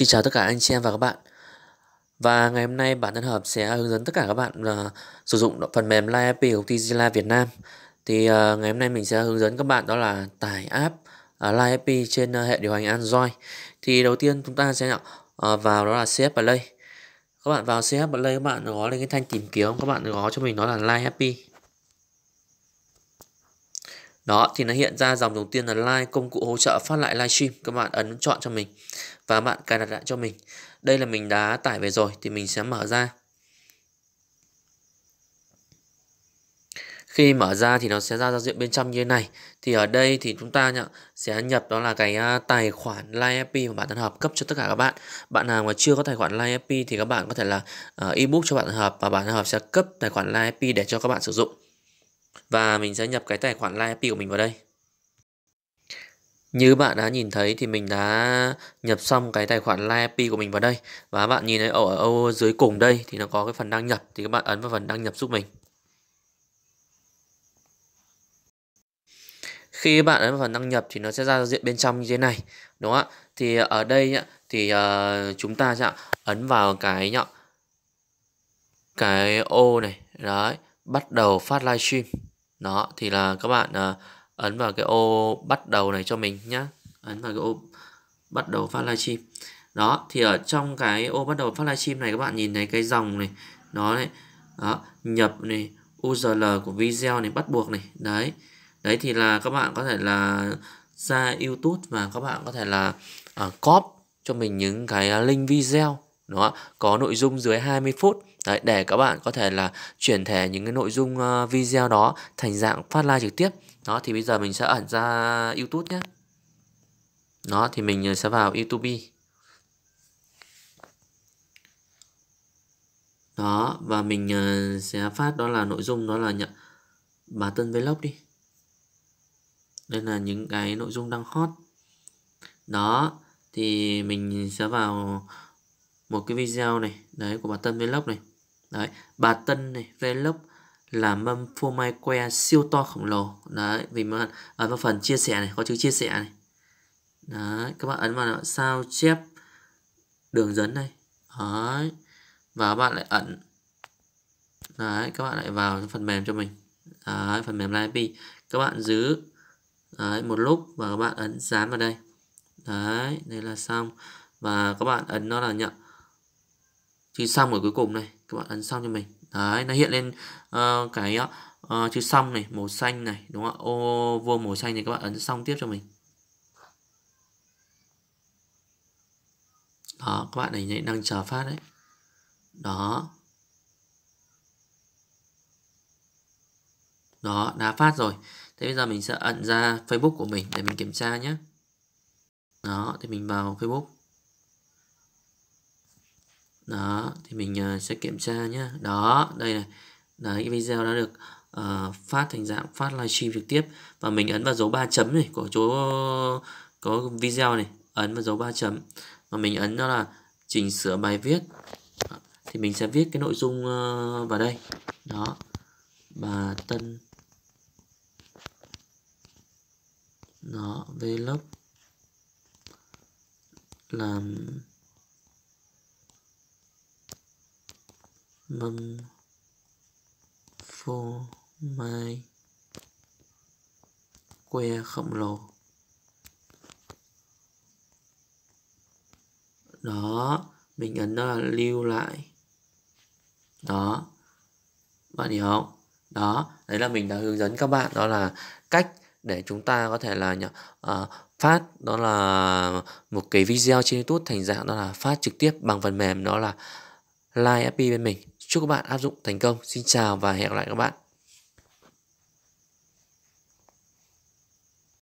Xin chào tất cả anh chị em và các bạn Và ngày hôm nay bản thân hợp sẽ hướng dẫn tất cả các bạn uh, sử dụng phần mềm Live API của công ty Zila Việt Nam Thì uh, ngày hôm nay mình sẽ hướng dẫn các bạn đó là tải app uh, Live API trên uh, hệ điều hành Android Thì đầu tiên chúng ta sẽ uh, vào đó là CF Play Các bạn vào CF Play các bạn gõ lên cái thanh tìm kiếm các bạn gõ cho mình đó là Live API đó thì nó hiện ra dòng đầu tiên là like công cụ hỗ trợ phát lại livestream các bạn ấn chọn cho mình và bạn cài đặt lại cho mình đây là mình đã tải về rồi thì mình sẽ mở ra khi mở ra thì nó sẽ ra giao diện bên trong như thế này thì ở đây thì chúng ta nhá, sẽ nhập đó là cái à, tài khoản LiveFP mà bạn thân hợp cấp cho tất cả các bạn bạn nào mà chưa có tài khoản LiveFP thì các bạn có thể là uh, ebook cho bạn thân hợp và bạn thân hợp sẽ cấp tài khoản LiveFP để cho các bạn sử dụng và mình sẽ nhập cái tài khoản Live của mình vào đây. Như bạn đã nhìn thấy thì mình đã nhập xong cái tài khoản LiveIP của mình vào đây Và bạn nhìn thấy ở ô dưới cùng đây thì nó có cái phần đăng nhập Thì các bạn ấn vào phần đăng nhập giúp mình Khi bạn ấn vào phần đăng nhập thì nó sẽ ra diện bên trong như thế này Đúng không ạ? Thì ở đây thì ờ, chúng ta sẽ ấn vào cái cái ô này Đấy, bắt đầu phát livestream đó thì là các bạn à, ấn vào cái ô bắt đầu này cho mình nhá ấn vào cái ô bắt đầu phát livestream đó thì ở trong cái ô bắt đầu phát livestream này các bạn nhìn thấy cái dòng này nó này đó, nhập này URL của video này bắt buộc này đấy đấy thì là các bạn có thể là ra YouTube và các bạn có thể là uh, copy cho mình những cái à, link video nó có nội dung dưới 20 phút Đấy, để các bạn có thể là chuyển thể những cái nội dung ờ, video đó thành dạng phát live trực tiếp đó thì bây giờ mình sẽ ẩn ra YouTube nhé đó thì mình ờ, sẽ vào YouTube đó và mình ờ, sẽ phát đó là nội dung đó là nhận bà Tân Vlog đi đây là những cái nội dung đang hot đó thì mình sẽ vào một cái video này đấy của bà Tân Vlog này đấy bà Tân này Vlog là mâm phô mai que siêu to khổng lồ đấy vì mà ở à, vào phần chia sẻ này có chữ chia sẻ này đấy các bạn ấn vào sao chép đường dẫn đây đấy và các bạn lại ẩn đấy các bạn lại vào phần mềm cho mình đấy phần mềm live các bạn giữ đấy một lúc và các bạn ấn dán vào đây đấy đây là xong và các bạn ấn nó là nhận chữ xong ở cuối cùng này các bạn ấn xong cho mình đấy nó hiện lên uh, cái uh, chữ xong này màu xanh này đúng không ô vuông màu xanh này các bạn ấn xong tiếp cho mình đó các bạn này đang chờ phát đấy đó đó đã phát rồi thế bây giờ mình sẽ ẩn ra facebook của mình để mình kiểm tra nhé đó thì mình vào facebook đó thì mình uh, sẽ kiểm tra nhé đó đây này đấy cái video đã được uh, phát thành dạng phát livestream trực tiếp và mình ấn vào dấu ba chấm này của chỗ có video này ấn vào dấu ba chấm và mình ấn đó là chỉnh sửa bài viết thì mình sẽ viết cái nội dung ờ, vào đây đó bà tân nó vlog làm mâm phô mai que khổng lồ đó mình ấn đó là lưu lại đó bạn hiểu không đó đấy là mình đã hướng dẫn các bạn đó là cách để chúng ta có thể là uh, phát đó là một cái video trên youtube thành dạng đó là phát trực tiếp bằng phần mềm đó là live fp bên mình Chúc các bạn áp dụng thành công. Xin chào và hẹn gặp lại các bạn.